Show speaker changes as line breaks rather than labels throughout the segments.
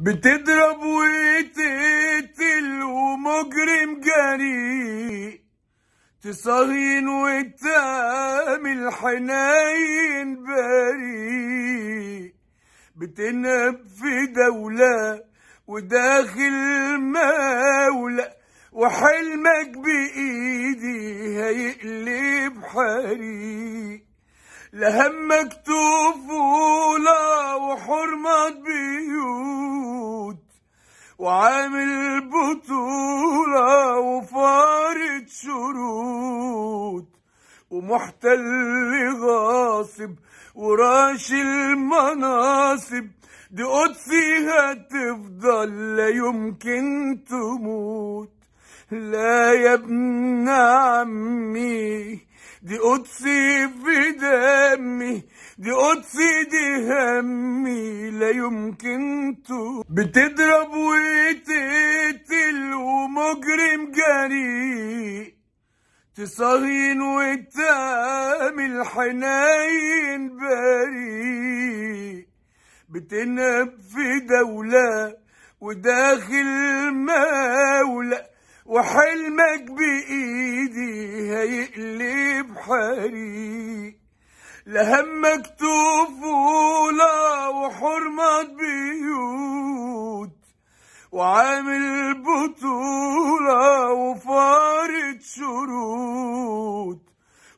بتضرب وتقتل ومجرم جريء تصهين وتعمل حنين بريء بتنهب في دولة وداخل مولى وحلمك بإيدي هيقلب حريق لهمك طفولة وحرمة بيوت وعامل بطولة وفارد شروط ومحتل غاصب وراشي المناصب دي قدسي هتفضل لا يمكن تموت لا يا ابن عمي دي قدسي دي قدس ايدي همي لا يمكن تو بتضرب وتقتل ومجرم جريء تصهين وتعمل حنين بريء بتنهب في دولة وداخل مولى وحلمك بإيدي هيقلب حريق لهم مكتوف ولا وحرمة بيوت وعامل بطولة وفارد شروط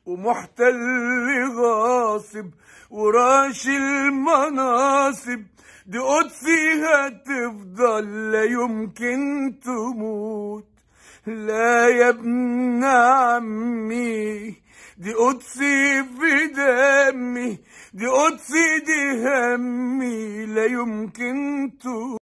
ومحتل غاصب وراش المناصب دي قدسي هتفضل لا يمكن تموت لا يا ابن عمي دي قدسي في دمي دي قدسي دي همي لا يمكن تو